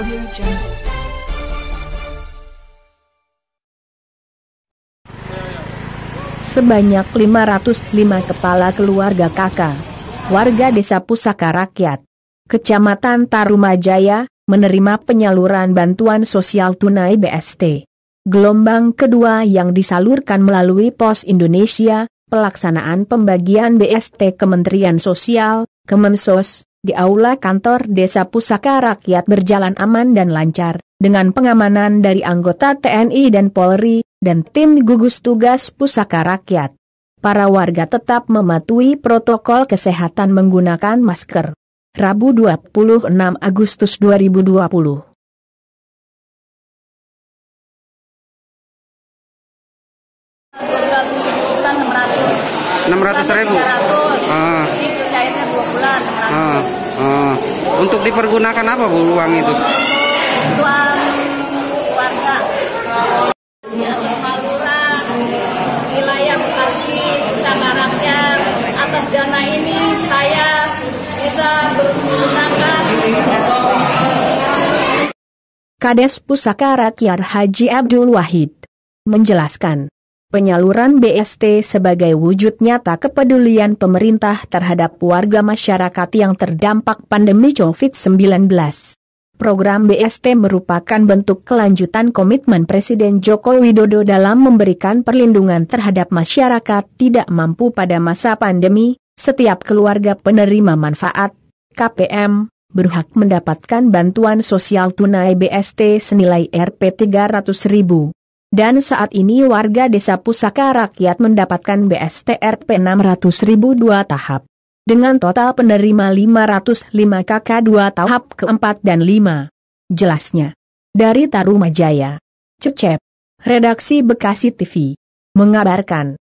Audio Jungle. Sebanyak 505 kepala keluarga kakak, warga desa Pusaka Rakyat, Kecamatan Tarumajaya, menerima penyaluran bantuan sosial tunai BST. Gelombang kedua yang disalurkan melalui Pos Indonesia, pelaksanaan pembagian BST Kementerian Sosial, Kemensos, di aula kantor desa pusaka rakyat berjalan aman dan lancar, dengan pengamanan dari anggota TNI dan Polri, dan tim gugus tugas pusaka rakyat. Para warga tetap mematuhi protokol kesehatan menggunakan masker. Rabu 26 Agustus 2020 ribu. 600 ribu. Untuk dipergunakan apa Bu uang itu? Uang warga wilayah Bekasi atas dana ini saya bisa Kades Pusaka Rakyat Haji Abdul Wahid menjelaskan Penyaluran BST sebagai wujud nyata kepedulian pemerintah terhadap warga masyarakat yang terdampak pandemi COVID-19. Program BST merupakan bentuk kelanjutan komitmen Presiden Joko Widodo dalam memberikan perlindungan terhadap masyarakat tidak mampu pada masa pandemi. Setiap keluarga penerima manfaat KPM berhak mendapatkan bantuan sosial tunai BST senilai Rp300.000. Dan saat ini warga desa pusaka rakyat mendapatkan BSTRP dua tahap. Dengan total penerima 505 KK dua tahap keempat dan lima. Jelasnya. Dari Tarumajaya. Cecep. Redaksi Bekasi TV. Mengabarkan.